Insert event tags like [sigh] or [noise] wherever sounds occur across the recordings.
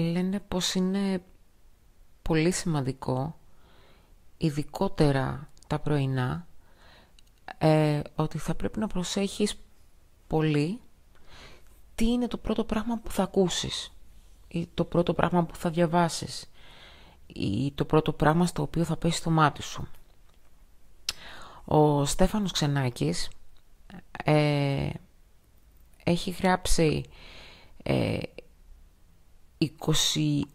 λένε πως είναι πολύ σημαντικό, ειδικότερα τα πρωινά, ε, ότι θα πρέπει να προσέχεις πολύ τι είναι το πρώτο πράγμα που θα ακούσεις ή το πρώτο πράγμα που θα διαβάσεις ή το πρώτο πράγμα στο οποίο θα πέσει το μάτι σου. Ο Στέφανος Ξενάκης ε, έχει γράψει ε, 21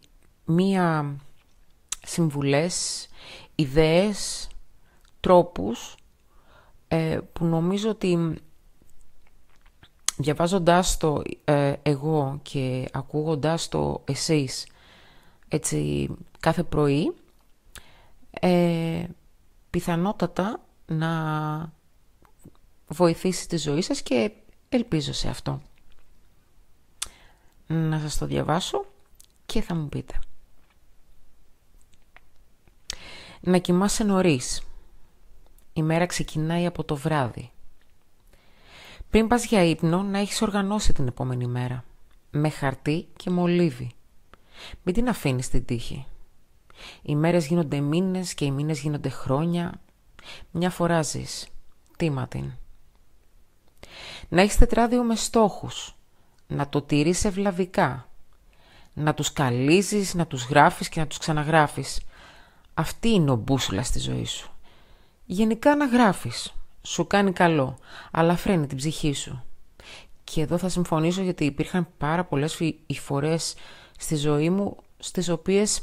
συμβουλές, ιδέες, τρόπους ε, που νομίζω ότι διαβάζοντάς το ε, εγώ και ακούγοντάς το εσείς έτσι κάθε πρωί ε, πιθανότατα να βοηθήσει τη ζωή σας και ελπίζω σε αυτό. Να σας το διαβάσω θα μου πείτε. Να κοιμάσαι νωρίς. Η μέρα ξεκινάει από το βράδυ. Πριν πας για ύπνο, να έχεις οργανώσει την επόμενη μέρα. Με χαρτί και μολύβι. Μην την αφήνεις την τύχη. Οι μέρες γίνονται μήνες και οι μήνες γίνονται χρόνια. Μια φορά ζεις. Τίμα την. Να έχεις τετράδιο με στόχους. Να το τηρείς ευλαβικά να τους καλύζεις, να τους γράφεις και να τους ξαναγράφεις. Αυτή είναι ο μπούσουλας στη ζωής σου. Γενικά να γράφεις. Σου κάνει καλό, αλλά φρένει την ψυχή σου. Και εδώ θα συμφωνήσω γιατί υπήρχαν πάρα πολλές φορές στη ζωή μου στις οποίες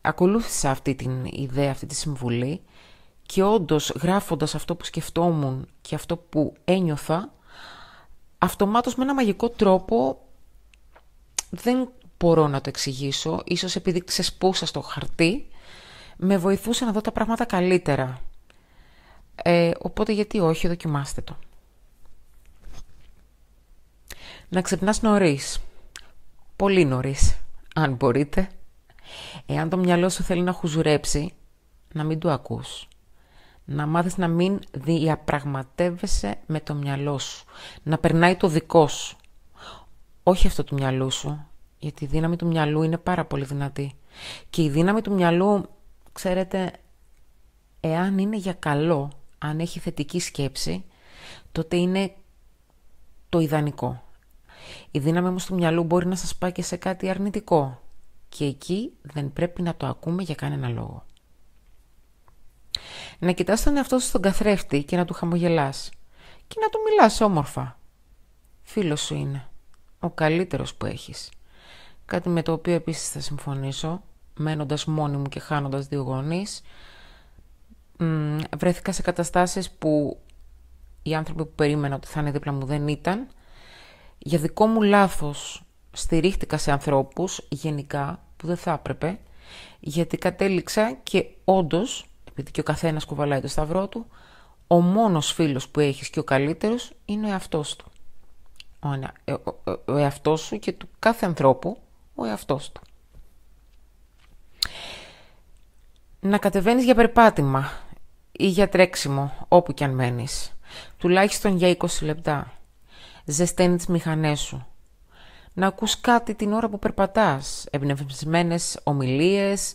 ακολούθησα αυτή την ιδέα, αυτή τη συμβουλή και όντως γράφοντας αυτό που σκεφτόμουν και αυτό που ένιωθα αυτομάτως με ένα μαγικό τρόπο δεν μπορώ να το εξηγήσω, ίσως επειδή ξεσπούσα στο χαρτί, με βοηθούσε να δω τα πράγματα καλύτερα. Ε, οπότε γιατί όχι, δοκιμάστε το. Να ξυπνάς νωρίς. Πολύ νωρίς, αν μπορείτε. Εάν το μυαλό σου θέλει να χουζουρέψει, να μην το ακούς. Να μάθεις να μην διαπραγματεύεσαι με το μυαλό σου. Να περνάει το δικό σου. Όχι αυτό του μυαλού σου, γιατί η δύναμη του μυαλού είναι πάρα πολύ δυνατή. Και η δύναμη του μυαλού, ξέρετε, εάν είναι για καλό, αν έχει θετική σκέψη, τότε είναι το ιδανικό. Η δύναμη όμως του μυαλού μπορεί να σας πάει και σε κάτι αρνητικό. Και εκεί δεν πρέπει να το ακούμε για κανένα λόγο. Να κοιτάς τον εαυτό σου στον καθρέφτη και να του χαμογελάς. Και να του μιλάς όμορφα. Φίλος σου είναι. Ο καλύτερος που έχεις κάτι με το οποίο επίσης θα συμφωνήσω, μένοντας μόνη μου και χάνοντας δύο γονείς, βρέθηκα σε καταστάσεις που οι άνθρωποι που περίμενα ότι θα είναι δίπλα μου δεν ήταν. Για δικό μου λάθος στηρίχτηκα σε ανθρώπους γενικά που δεν θα έπρεπε, γιατί κατέληξα και όντως, επειδή και ο καθένας κουβαλάει το σταυρό του, ο μόνος φίλος που έχεις και ο καλύτερος είναι ο εαυτός του. Ο, ο, ο εαυτός σου και του κάθε ανθρώπου ο εαυτός του. Να κατεβαίνεις για περπάτημα ή για τρέξιμο όπου κι αν μένεις. Τουλάχιστον για 20 λεπτά. Ζεσταίνεις τις μηχανές σου. Να ακούς κάτι την ώρα που περπατάς. Εμπνευσμένες ομιλίες,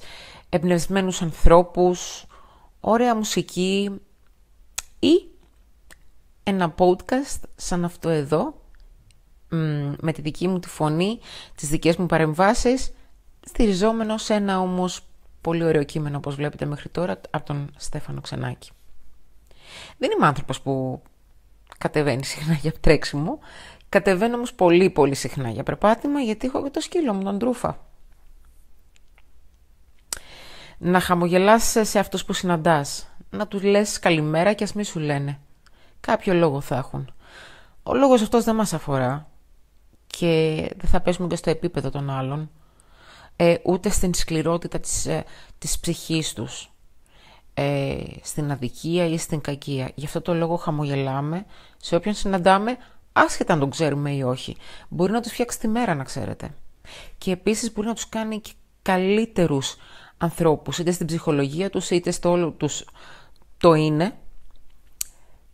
εμπνευσμένους ανθρώπους, ωραία μουσική ή ένα podcast σαν αυτό εδώ με τη δική μου τη φωνή, τις δικές μου παρεμβάσεις, στηριζόμενο σε ένα όμως πολύ ωραίο κείμενο, όπως βλέπετε μέχρι τώρα, από τον Στέφανο Ξενάκη. Δεν είμαι άνθρωπος που κατεβαίνει συχνά για τρέξιμο, κατεβαίνω όμως πολύ πολύ συχνά για περπάτημα, γιατί έχω και το σκύλο μου, τον τρούφα. Να χαμογελάσεις σε αυτούς που συναντάς, να τους λες καλημέρα και ας μη σου λένε. Κάποιο λόγο θα έχουν. Ο λόγος αυτός δεν μας αφορά και δεν θα πέσουμε και στο επίπεδο των άλλων, ε, ούτε στην σκληρότητα της, ε, της ψυχής τους, ε, στην αδικία ή στην κακία. Γι' αυτό το λόγο χαμογελάμε σε όποιον συναντάμε, άσχετα αν τον ξέρουμε ή όχι. Μπορεί να τους φτιάξει τη μέρα, να ξέρετε. Και επίσης μπορεί να τους κάνει και καλύτερους ανθρώπους, είτε στην ψυχολογία τους, είτε στο όλο τους το είναι.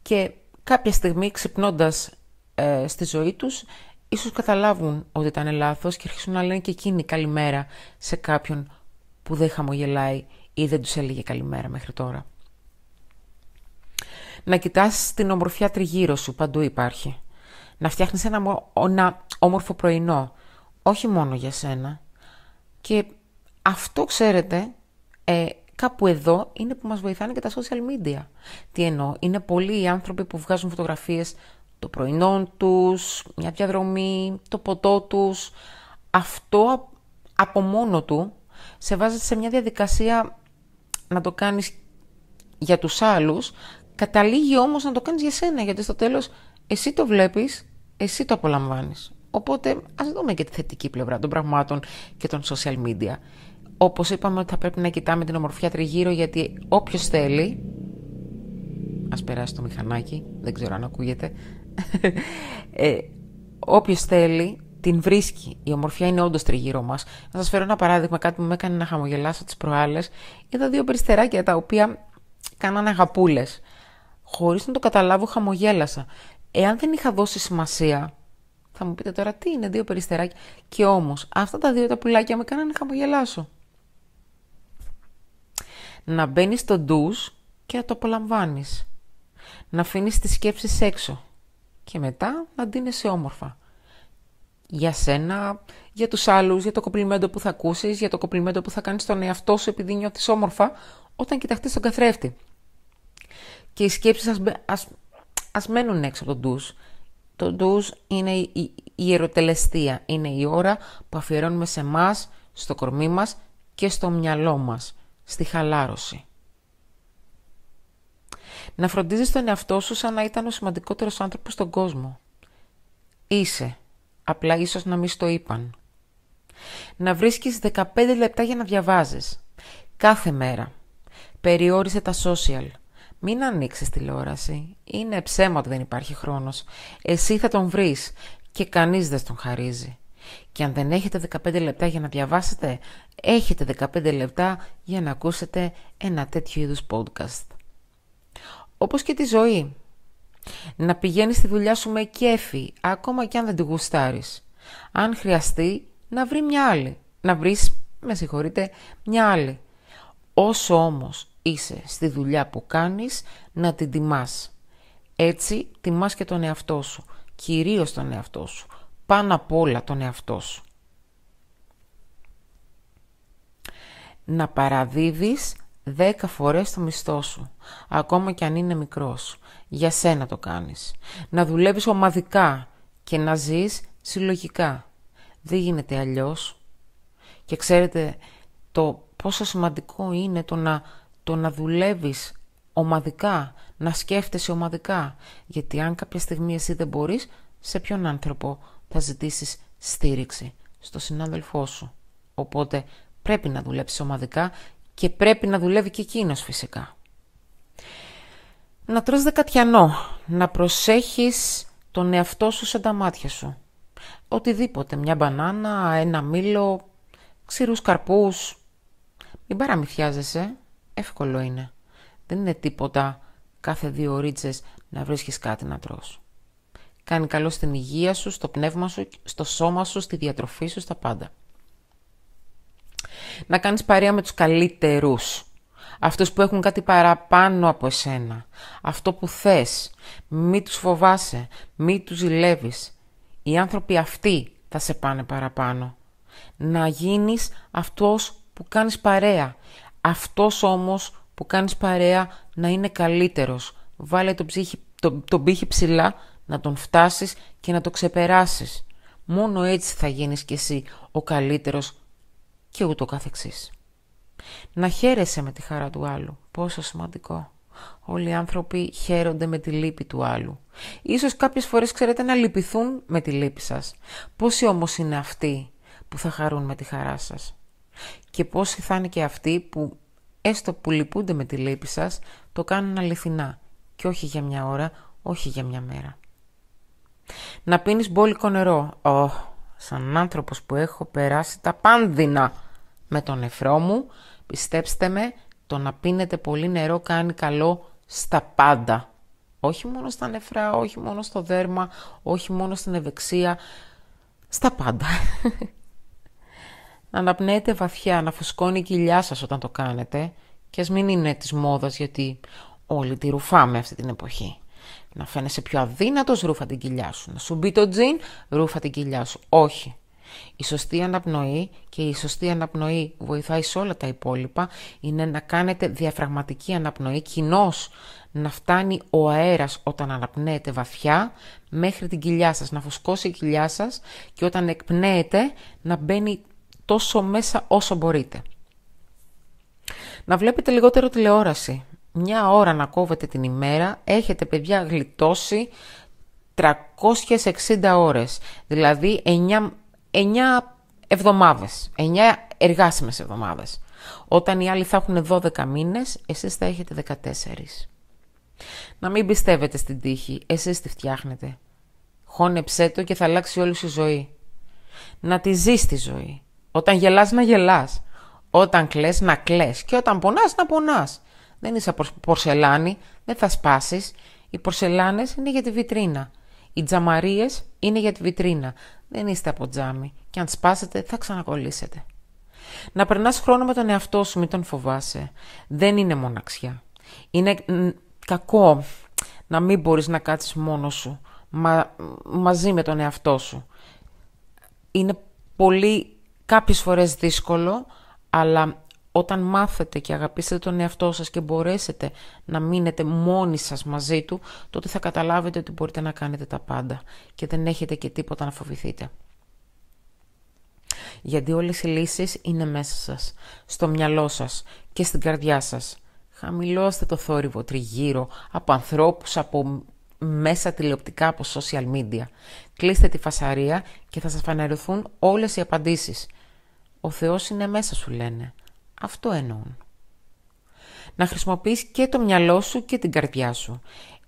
Και κάποια στιγμή ξυπνώντας ε, στη ζωή τους ίσως καταλάβουν ότι ήταν λάθος και αρχίσουν να λένε και εκείνοι καλημέρα σε κάποιον που δεν χαμογελάει ή δεν τους έλεγε καλημέρα μέχρι τώρα. Να κοιτάς την ομορφιά τριγύρω σου, παντού υπάρχει. Να φτιάχνεις ένα, όμορφο πρωινό, όχι μόνο για σένα. Και αυτό, ξέρετε, ε, κάπου εδώ είναι που μας βοηθάνε και τα social media. Τι εννοώ, είναι πολλοί οι άνθρωποι που βγάζουν φωτογραφίες το πρωινό τους, μια διαδρομή, το ποτό τους. Αυτό από μόνο του σε βάζει σε μια διαδικασία να το κάνεις για τους άλλους, καταλήγει όμως να το κάνεις για σένα, γιατί στο τέλος εσύ το βλέπεις, εσύ το απολαμβάνεις. Οπότε ας δούμε και τη θετική πλευρά των πραγμάτων και των social media. Όπως είπαμε ότι θα πρέπει να κοιτάμε την ομορφιά τριγύρω, γιατί όποιος θέλει, ας περάσει το μηχανάκι, δεν ξέρω αν ακούγεται, ε, όποιος θέλει την βρίσκει. Η ομορφιά είναι όντως τριγύρω μας. Να σας φέρω ένα παράδειγμα, κάτι που με έκανε να χαμογελάσω τις προάλλες. Είδα δύο περιστεράκια τα οποία κάνανε αγαπούλες. Χωρίς να το καταλάβω, χαμογέλασα. Εάν δεν είχα δώσει σημασία, θα μου πείτε τώρα τι είναι δύο περιστεράκια. Και όμως, αυτά τα δύο τα πουλάκια με να χαμογελάσω. Να μπαίνεις στο ντουζ και να το απολαμβάνεις. Να αφήνεις τις σκέψεις έξω και μετά να ντύνεσαι όμορφα. Για σένα, για τους άλλους, για το κοπλιμέντο που θα ακούσεις, για το κοπλιμέντο που θα κάνεις στον εαυτό σου επειδή νιώθεις όμορφα όταν κοιταχτείς τον καθρέφτη. Και οι σκέψεις ας, ας, ας μένουν έξω από τον ντους. Το ντους είναι η, η, ερωτελεστία, είναι η ώρα που αφιερώνουμε σε μας, στο κορμί μας και στο μυαλό μας, στη χαλάρωση. Να φροντίζεις τον εαυτό σου σαν να ήταν ο σημαντικότερος άνθρωπος στον κόσμο. Είσαι. Απλά ίσως να μην το είπαν. Να βρίσκεις 15 λεπτά για να διαβάζεις. Κάθε μέρα. Περιόρισε τα social. Μην ανοίξεις τηλεόραση. Είναι ψέμα ότι δεν υπάρχει χρόνος. Εσύ θα τον βρεις και κανείς δεν τον χαρίζει. Και αν δεν έχετε 15 λεπτά για να διαβάσετε, έχετε 15 λεπτά για να ακούσετε ένα τέτοιο είδους podcast όπως και τη ζωή. Να πηγαίνεις στη δουλειά σου με κέφι, ακόμα και αν δεν τη γουστάρεις. Αν χρειαστεί, να βρει μια άλλη. Να βρεις, με συγχωρείτε, μια άλλη. Όσο όμως είσαι στη δουλειά που κάνεις, να την τιμάς. Έτσι, τιμάς και τον εαυτό σου. Κυρίως τον εαυτό σου. Πάνω απ' όλα τον εαυτό σου. Να παραδίδεις δέκα φορές το μισθό σου, ακόμα κι αν είναι μικρός. Για σένα το κάνεις. Να δουλεύεις ομαδικά και να ζεις συλλογικά. Δεν γίνεται αλλιώς. Και ξέρετε το πόσο σημαντικό είναι το να, το να δουλεύεις ομαδικά, να σκέφτεσαι ομαδικά. Γιατί αν κάποια στιγμή εσύ δεν μπορείς, σε ποιον άνθρωπο θα ζητήσεις στήριξη. Στο συνάδελφό σου. Οπότε πρέπει να δουλέψεις ομαδικά και πρέπει να δουλεύει και εκείνος φυσικά. Να τρως δεκατιανό, να προσέχεις τον εαυτό σου σαν τα μάτια σου. Οτιδήποτε, μια μπανάνα, ένα μήλο, ξηρούς καρπούς. Μην παραμυθιάζεσαι, εύκολο είναι. Δεν είναι τίποτα κάθε δύο ρίτσες να βρίσκεις κάτι να τρως. Κάνει καλό στην υγεία σου, στο πνεύμα σου, στο σώμα σου, στη διατροφή σου, στα πάντα να κάνεις παρέα με τους καλύτερους. Αυτούς που έχουν κάτι παραπάνω από εσένα. Αυτό που θες. Μη τους φοβάσαι. Μη τους ζηλεύεις. Οι άνθρωποι αυτοί θα σε πάνε παραπάνω. Να γίνεις αυτός που κάνεις παρέα. Αυτός όμως που κάνεις παρέα να είναι καλύτερος. Βάλε τον, ψύχη, τον, τον πύχη ψηλά να τον φτάσεις και να το ξεπεράσεις. Μόνο έτσι θα γίνεις κι εσύ ο καλύτερος και ούτω καθεξής. Να χαίρεσαι με τη χαρά του άλλου. Πόσο σημαντικό. Όλοι οι άνθρωποι χαίρονται με τη λύπη του άλλου. Ίσως κάποιες φορές ξέρετε να λυπηθούν με τη λύπη σας. Πόσοι όμως είναι αυτοί που θα χαρούν με τη χαρά σας. Και πόσοι θα είναι και αυτοί που έστω που λυπούνται με τη λύπη σας το κάνουν αληθινά. Και όχι για μια ώρα, όχι για μια μέρα. Να πίνεις μπόλικο νερό. Ω, σαν άνθρωπος που έχω περάσει τα πάνδυνα με τον νεφρό μου. Πιστέψτε με, το να πίνετε πολύ νερό κάνει καλό στα πάντα. Όχι μόνο στα νεφρά, όχι μόνο στο δέρμα, όχι μόνο στην ευεξία, στα πάντα. [laughs] να αναπνέετε βαθιά, να φουσκώνει η κοιλιά σας όταν το κάνετε και ας μην είναι της μόδας γιατί όλοι τη ρουφάμε αυτή την εποχή. Να φαίνεσαι πιο αδύνατος, ρούφα την κοιλιά σου. Να σου μπει το τζιν, ρούφα την κοιλιά σου. Όχι. Η σωστή αναπνοή και η σωστή αναπνοή βοηθάει σε όλα τα υπόλοιπα είναι να κάνετε διαφραγματική αναπνοή, κοινώς να φτάνει ο αέρας όταν αναπνέετε βαθιά μέχρι την κοιλιά σας, να φουσκώσει η κοιλιά σας και όταν εκπνέετε να μπαίνει τόσο μέσα όσο μπορείτε. Να βλέπετε λιγότερο τηλεόραση. Μια ώρα να κόβετε την ημέρα, έχετε παιδιά γλιτώσει 360 ώρες, δηλαδή 9 9 εβδομάδες, 9 εργάσιμες εβδομάδες. Όταν οι άλλοι θα έχουν 12 μήνες, εσείς θα έχετε 14. Να μην πιστεύετε στην τύχη, εσείς τη φτιάχνετε. Χώνεψέ το και θα αλλάξει όλη σου ζωή. Να τη ζεις τη ζωή. Όταν γελάς να γελάς. Όταν κλαις να κλαις. Και όταν πονάς να πονάς. Δεν είσαι πορσελάνη, δεν θα σπάσεις. Οι πορσελάνες είναι για τη βιτρίνα. Οι τζαμαρίες είναι για τη βιτρίνα. Δεν είστε από τζάμι. Και αν σπάσετε, θα ξανακολλήσετε. Να περνάς χρόνο με τον εαυτό σου, μην τον φοβάσαι. Δεν είναι μοναξιά. Είναι κακό να μην μπορείς να κάτσεις μόνος σου, μα, μαζί με τον εαυτό σου. Είναι πολύ Κάποιες φορές δύσκολο, αλλά όταν μάθετε και αγαπήσετε τον εαυτό σας και μπορέσετε να μείνετε μόνοι σας μαζί του, τότε θα καταλάβετε ότι μπορείτε να κάνετε τα πάντα και δεν έχετε και τίποτα να φοβηθείτε. Γιατί όλες οι λύσεις είναι μέσα σας, στο μυαλό σας και στην καρδιά σας. Χαμηλώστε το θόρυβο τριγύρω από ανθρώπους, από μέσα τηλεοπτικά, από social media. Κλείστε τη φασαρία και θα σας φανερωθούν όλες οι απαντήσεις. Ο Θεός είναι μέσα σου λένε. Αυτό εννοούν. Να χρησιμοποιείς και το μυαλό σου και την καρδιά σου.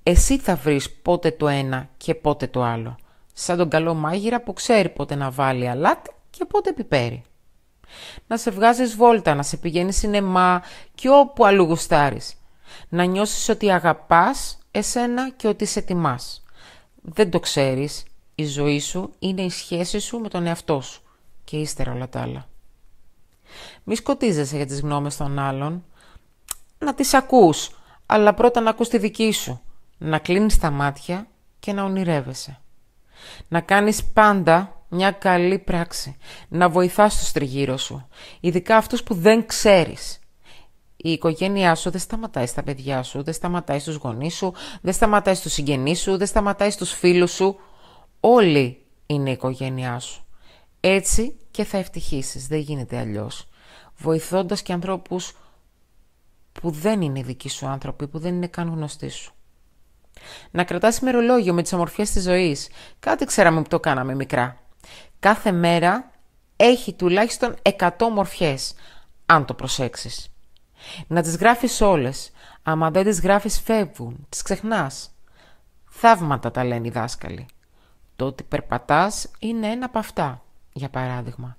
Εσύ θα βρεις πότε το ένα και πότε το άλλο. Σαν τον καλό μάγειρα που ξέρει πότε να βάλει αλάτι και πότε πιπέρι. Να σε βγάζεις βόλτα, να σε πηγαίνεις σινεμά και όπου αλλού γουστάρεις. Να νιώσεις ότι αγαπάς εσένα και ότι σε τιμάς. Δεν το ξέρεις. Η ζωή σου είναι η σχέση σου με τον εαυτό σου. Και ύστερα όλα τα άλλα. Μη σκοτίζεσαι για τις γνώμες των άλλων. Να τις ακούς, αλλά πρώτα να ακούς τη δική σου. Να κλείνεις τα μάτια και να ονειρεύεσαι. Να κάνεις πάντα μια καλή πράξη. Να βοηθάς τους τριγύρω σου. Ειδικά αυτούς που δεν ξέρεις. Η οικογένειά σου δεν σταματάει στα παιδιά σου, δεν σταματάει στους γονείς σου, δεν σταματάει στους συγγενείς σου, δεν σταματάει στους φίλους σου. Όλοι είναι η οικογένειά σου. Έτσι και θα ευτυχήσεις, δεν γίνεται αλλιώς. Βοηθώντας και ανθρώπους που δεν είναι δικοί σου άνθρωποι, που δεν είναι καν γνωστοί σου. Να κρατάς ημερολόγιο με τις ομορφιές της ζωής. Κάτι ξέραμε που το κάναμε μικρά. Κάθε μέρα έχει τουλάχιστον 100 ομορφιές, αν το προσέξεις. Να τις γράφεις όλες. Άμα δεν τις γράφεις φεύγουν, τις ξεχνάς. Θαύματα τα λένε οι δάσκαλοι. Το ότι περπατάς είναι ένα από αυτά για παράδειγμα.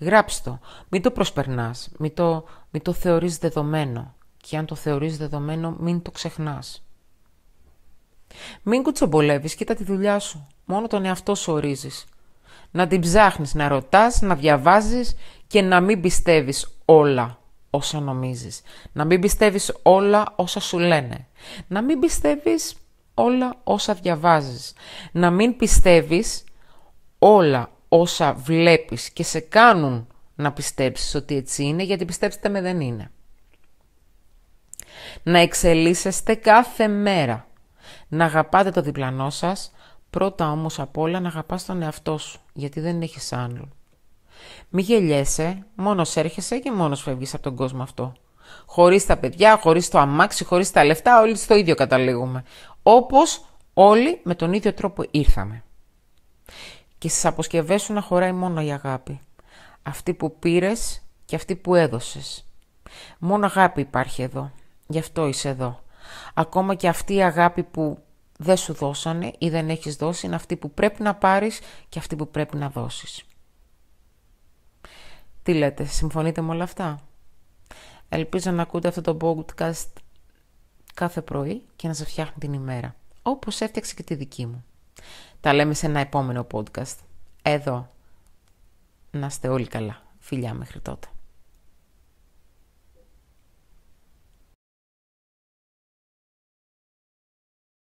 Γράψτε το. Μην το προσπερνάς. Μην το, μην το θεωρείς δεδομένο. Και αν το θεωρείς δεδομένο, μην το ξεχνάς. Μην κουτσομπολεύεις, κοίτα τη δουλειά σου. Μόνο τον εαυτό σου ορίζεις. Να την ψάχνεις, να ρωτάς, να διαβάζεις και να μην πιστεύεις όλα όσα νομίζεις. Να μην πιστεύεις όλα όσα σου λένε. Να μην πιστεύεις όλα όσα διαβάζεις. Να μην πιστεύεις όλα όσα βλέπεις και σε κάνουν να πιστέψεις ότι έτσι είναι, γιατί πιστέψτε με δεν είναι. Να εξελίσσεστε κάθε μέρα. Να αγαπάτε το διπλανό σας, πρώτα όμως απ' όλα να αγαπάς τον εαυτό σου, γιατί δεν έχεις άλλο. Μη γελιέσαι, μόνος έρχεσαι και μόνος φεύγεις από τον κόσμο αυτό. Χωρίς τα παιδιά, χωρίς το αμάξι, χωρίς τα λεφτά, όλοι στο ίδιο καταλήγουμε. Όπως όλοι με τον ίδιο τρόπο ήρθαμε και στις αποσκευές σου να χωράει μόνο η αγάπη. Αυτή που πήρες και αυτή που έδωσες. Μόνο αγάπη υπάρχει εδώ. Γι' αυτό είσαι εδώ. Ακόμα και αυτή η αγάπη που δεν σου δώσανε ή δεν έχεις δώσει είναι αυτή που πρέπει να πάρεις και αυτή που πρέπει να δώσεις. Τι λέτε, συμφωνείτε με όλα αυτά? Ελπίζω να ακούτε αυτό το podcast κάθε πρωί και να σας φτιάχνει την ημέρα, όπως έφτιαξε και τη δική μου. Τα λέμε σε ένα επόμενο podcast. Εδώ. Να είστε όλοι καλά. Φιλιά μέχρι τότε.